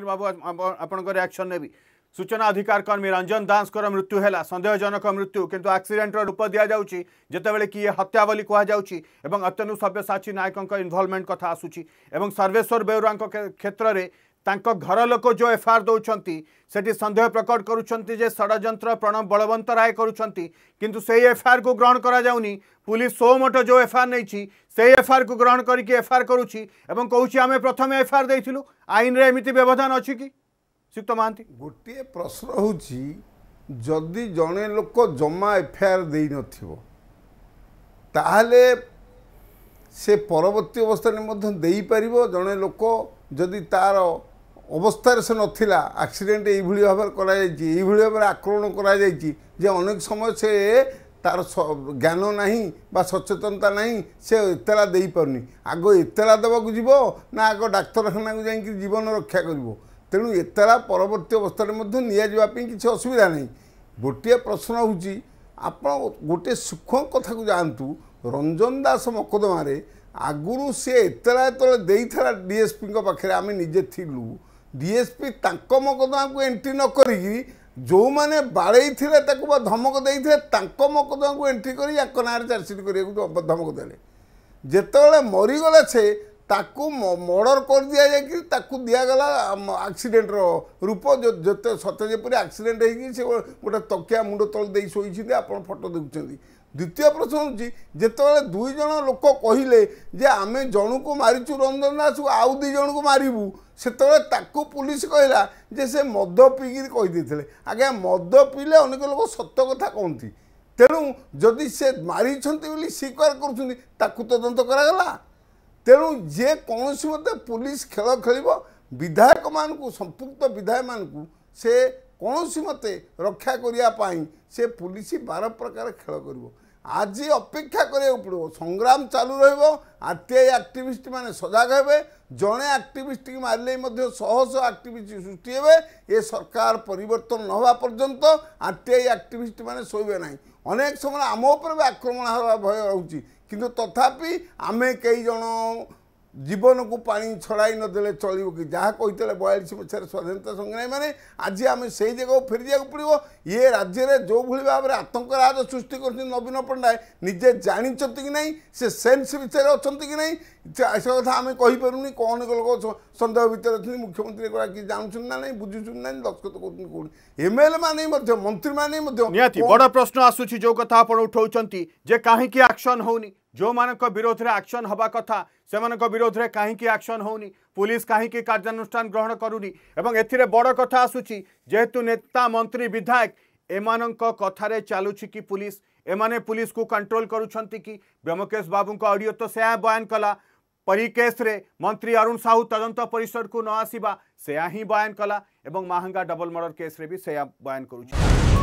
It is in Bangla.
सुधीर बाबू आपंकर रियाक्शन नेबी सूचना अधिकार कर्मी रंजन दासर मृत्यु है सन्देहजनक मृत्यु किंतु आक्सीडेटर रूप दि जाऊँगी जितेबले कि हत्या बोली कहुच्छी और सब्यसाची नायकों इनभलमेंट कथ आसूँ सर्वेश्वर बेहरा क्षेत्र में ତାଙ୍କ ଘର ଲୋକ ଯେଉଁ ଏଫଆଇଆର୍ ଦେଉଛନ୍ତି ସେଠି ସନ୍ଦେହ ପ୍ରକଟ କରୁଛନ୍ତି ଯେ ଷଡ଼ଯନ୍ତ୍ର ପ୍ରଣବ ବଳବନ୍ତ ରାୟ କରୁଛନ୍ତି କିନ୍ତୁ ସେଇ ଏଫଆଇଆର୍କୁ ଗ୍ରହଣ କରାଯାଉନି ପୁଲିସ୍ ସୋମଠ ଯେଉଁ ଏଫଆଇଆର୍ ନେଇଛି ସେଇ ଏଫଆଇଆର୍କୁ ଗ୍ରହଣ କରିକି ଏଫଆଇଆର୍ କରୁଛି ଏବଂ କହୁଛି ଆମେ ପ୍ରଥମେ ଏଫଆଇଆର୍ ଦେଇଥିଲୁ ଆଇନରେ ଏମିତି ବ୍ୟବଧାନ ଅଛି କି ଶ୍ରୀଯୁକ୍ତ ମହାନ୍ତି ଗୋଟିଏ ପ୍ରଶ୍ନ ହେଉଛି ଯଦି ଜଣେ ଲୋକ ଜମା ଏଫଆଇଆର୍ ଦେଇନଥିବ ତାହେଲେ ସେ ପରବର୍ତ୍ତୀ ଅବସ୍ଥାରେ ମଧ୍ୟ ଦେଇପାରିବ ଜଣେ ଲୋକ ଯଦି ତା'ର অবস্থার সে নথিলা আক্সিডেন্ট এইভাবে ভাবে করা যাইছি এইভাবে ভাবে আক্রমণ করা যাইছি যে অনেক সময় সে তার জ্ঞান না বা সচেতনতা না সে এতলা দেইপারুনি আগ এতলা দেওয়া যাব না আগ ডাক্তারখানা যাই জীবন রক্ষা করব তেমন এতলা পরবর্তী অবস্থায় মধ্যে নিয়ে যাওয়া কিছু অসুবিধা নেই গোটিয়ে প্রশ্ন হচ্ছে ଆପଣ ଗୋଟିଏ ସୂକ୍ଷ୍ମ କଥାକୁ ଯାଆନ୍ତୁ ରଞ୍ଜନ ଦାସ ମକଦ୍ଦମାରେ ଆଗରୁ ସେ ଏତେବେଳେ ଯେତେବେଳେ ডিএসপি ଡିଏସ୍ପିଙ୍କ ପାଖରେ ଆମେ ନିଜେ ଥିଲୁ ডিএসপি তাঙ্ক মকଦ୍ଦମାକୁ ଏଣ୍ଟ୍ରି ନ କରିକି ଯେଉଁମାନେ ବାଡ଼େଇଥିଲେ ତାକୁ ବା ଧମକ ଦେଇଥିଲେ ତାଙ୍କ ମକଦ୍ଦମାକୁ ଏଣ୍ଟ୍ରି କରି ୟାଙ୍କ ନାଁରେ ଚାର୍ଜସିଟ୍ କରିବାକୁ ଧମକ ଦେଲେ ଯେତେବେଳେ ମରିଗଲେ ସେ ତାକୁ ମର୍ଡ଼ର କରିଦିଆଯାଇକି ତାକୁ ଦିଆଗଲା ଆକ୍ସିଡେଣ୍ଟର ରୂପ ଯେତେ ସତେ ଯେପରି ଆକ୍ସିଡେଣ୍ଟ ହେଇକି ସେ ଗୋଟେ ତକିଆ ମୁଣ୍ଡ ତଳେ ଦେଇ ଶୋଇଛନ୍ତି ଆପଣ ଫଟୋ ଦେଖୁଛନ୍ତି ଦ୍ୱିତୀୟ ପ୍ରଶ୍ନ ହେଉଛି ଯେତେବେଳେ ଦୁଇ ଜଣ ଲୋକ କହିଲେ ଯେ ଆମେ ଜଣକୁ ମାରିଛୁ ରଞ୍ଜନ ଦାସକୁ ଆଉ ଦୁଇ ଜଣକୁ ମାରିବୁ ସେତେବେଳେ ତାକୁ ପୋଲିସ କହିଲା ଯେ ସେ ମଦ ପିଇକିରି କହିଦେଇଥିଲେ ଆଜ୍ଞା ମଦ ପିଇଲେ ଅନେକ ଲୋକ ସତ କଥା କହନ୍ତି ତେଣୁ ଯଦି ସେ ମାରିଛନ୍ତି ବୋଲି ସ୍ୱୀକାର କରୁଛନ୍ତି ତାକୁ ତଦନ୍ତ କରାଗଲା ତେଣୁ ଯେକୌଣସି କୌଣସି ପୋଲିସ ଖେଳ ଖେଳିବ ବିଧାୟକମାନଙ୍କୁ ସମ୍ପୃକ୍ତ ବିଧାୟକମାନଙ୍କୁ ସେ କୌଣସି ମତେ ରକ୍ଷା କରିବା ପାଇଁ ସେ ପୋଲିସ ବାର ପ୍ରକାର ଖେଳ କରିବ আজি অপেক্ষা করিয়া পড়ব সংগ্রাম চালু রহব আরটিআই আক্টিভিস্ট মানে সজাগ হবে জনে আক্টিভিস্ট মারিলে মধ্যে শহ শহ আক্টিভিস্ট সৃষ্টি হবে এ সরকার পরিবর্তন নহবা পর্যন্ত আরটিআই আক্টিভিস্ট মানে শোবে না অনেক সময় আম উপরে আক্রমণ হওয়া ভয় রয়েছে কিন্তু তথাপি আমি কেই জন ଜୀବନକୁ ପାଣି ଛଡ଼ାଇ ନଦେଲେ ଚଳିବ କି ଯାହା କହିଥିଲେ ବୟାଳିଶ ମସିହାରେ ସ୍ୱାଧୀନତା ସଂଗ୍ରାମୀମାନେ ଆଜି ଆମେ ସେଇ ଜାଗାକୁ ଫେରିବାକୁ ପଡ଼ିବ ଇଏ ରାଜ୍ୟରେ ଯେଉଁଭଳି ଭାବରେ ଆତଙ୍କରାଜ ସୃଷ୍ଟି କରୁଛନ୍ତି ନବୀନ ପଟ୍ଟନାୟକ ନିଜେ ଜାଣିଛନ୍ତି କି ନାହିଁ ସେ ସେନ୍ସ ବିଷୟରେ ଅଛନ୍ତି କି ନାହିଁ ସେ କଥା ଆମେ କହିପାରୁନି କ'ଣ ଲୋକ ସନ୍ଦେହ ଭିତରେ ଅଛନ୍ତି ମୁଖ୍ୟମନ୍ତ୍ରୀ ଏଗୁଡ଼ା କିଛି ଜାଣୁଛନ୍ତି ନା ନାହିଁ ବୁଝୁଛନ୍ତି ନା ନାହିଁ ଦସ୍ତଖତ କରୁଛନ୍ତି କେଉଁଠି ଏମ୍ଏଲ୍ଏ ମାନେ ମଧ୍ୟ ମନ୍ତ୍ରୀମାନେ ମଧ୍ୟ ନିହାତି ବଡ଼ ପ୍ରଶ୍ନ ଆସୁଛି ଯେଉଁ କଥା ଆପଣ ଉଠାଉଛନ୍ତି ଯେ କାହିଁକି ଆକ୍ସନ୍ ହେଉନି जो मान विरोध में आक्शन हवा कथा से विरोध में कहीं आक्शन हो पुलिस कहीं कार्यानुष्ठान ग्रहण करूनी बड़ कथ आसू जेहेतु नेता मंत्री विधायक एम कथार चलुची कि पुलिस एम पुलिस को कंट्रोल करमकेश बाबू का अडियो तो सै बयान कला परिकेश्रे मंत्री अरुण साहू तदंत तो परिसर को न आसवा से बयान कला महांगा डबल मर्डर केस्रे भी से बयान करुच्छा